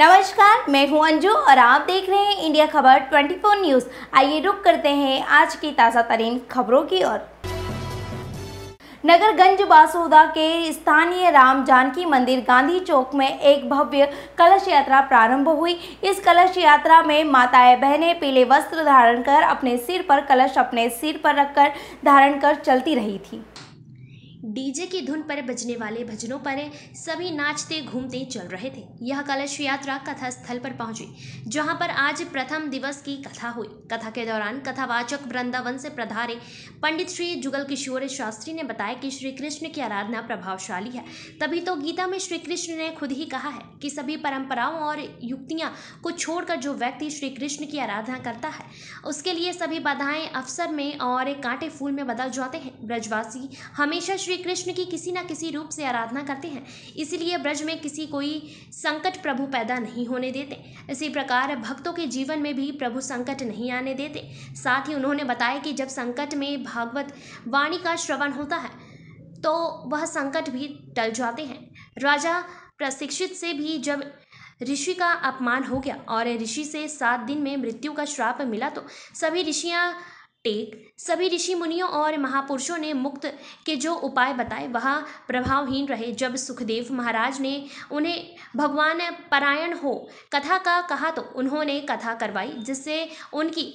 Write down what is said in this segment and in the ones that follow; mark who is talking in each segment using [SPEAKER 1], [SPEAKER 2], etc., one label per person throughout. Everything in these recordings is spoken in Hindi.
[SPEAKER 1] नमस्कार मैं हूं अंजू और आप देख रहे हैं इंडिया खबर 24 न्यूज आइए रुक करते हैं आज की ताज़ा तरीन खबरों की ओर नगरगंज बासोदा के स्थानीय राम जानकी मंदिर गांधी चौक में एक भव्य कलश यात्रा प्रारंभ हुई इस कलश यात्रा में माताएं बहनें पीले वस्त्र धारण कर अपने सिर पर कलश अपने सिर पर रखकर धारण कर चलती रही थी
[SPEAKER 2] डीजे की धुन पर बजने वाले भजनों पर सभी नाचते घूमते चल रहे थे यह कलश यात्रा कथा स्थल पर पहुंची जहां पर आज प्रथम दिवस की कथा हुई कथा के दौरान कथावाचक वृंदावन से प्रधारे पंडित श्री जुगल किशोर शास्त्री ने बताया कि श्री कृष्ण की आराधना प्रभावशाली है तभी तो गीता में श्री कृष्ण ने खुद ही कहा है कि सभी परंपराओं और युक्तियाँ को छोड़कर जो व्यक्ति श्री कृष्ण की आराधना करता है उसके लिए सभी बाधाएं अवसर में और कांटे फूल में बदल जाते हैं ब्रजवासी हमेशा श्री कृष्ण की किसी न किसी रूप से आराधना करते हैं इसलिए ब्रज में किसी कोई संकट प्रभु पैदा नहीं होने देते इसी प्रकार भक्तों के जीवन में भी प्रभु संकट नहीं आने देते साथ ही उन्होंने बताया कि जब संकट में भागवत वाणी का श्रवण होता है तो वह संकट भी टल जाते हैं राजा प्रशिक्षित से भी जब ऋषि का अपमान हो गया और ऋषि से सात दिन में मृत्यु का श्राप मिला तो सभी ऋषियाँ टेक सभी ऋषि मुनियों और महापुरुषों ने मुक्त के जो उपाय बताए वह प्रभावहीन रहे जब सुखदेव महाराज ने उन्हें भगवान परायण हो कथा का कहा तो उन्होंने कथा करवाई जिससे उनकी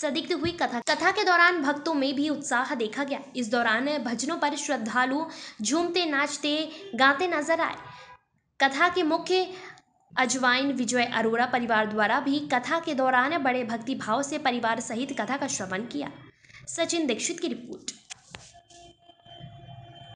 [SPEAKER 2] संदिग्ध हुई कथा कथा के दौरान भक्तों में भी उत्साह देखा गया इस दौरान भजनों पर श्रद्धालु झूमते नाचते गाते नजर आए कथा के मुख्य अजवाइन विजय अरोरा परिवार द्वारा भी कथा के दौरान बड़े भक्ति भाव से परिवार सहित कथा का श्रवण किया सचिन दीक्षित की रिपोर्ट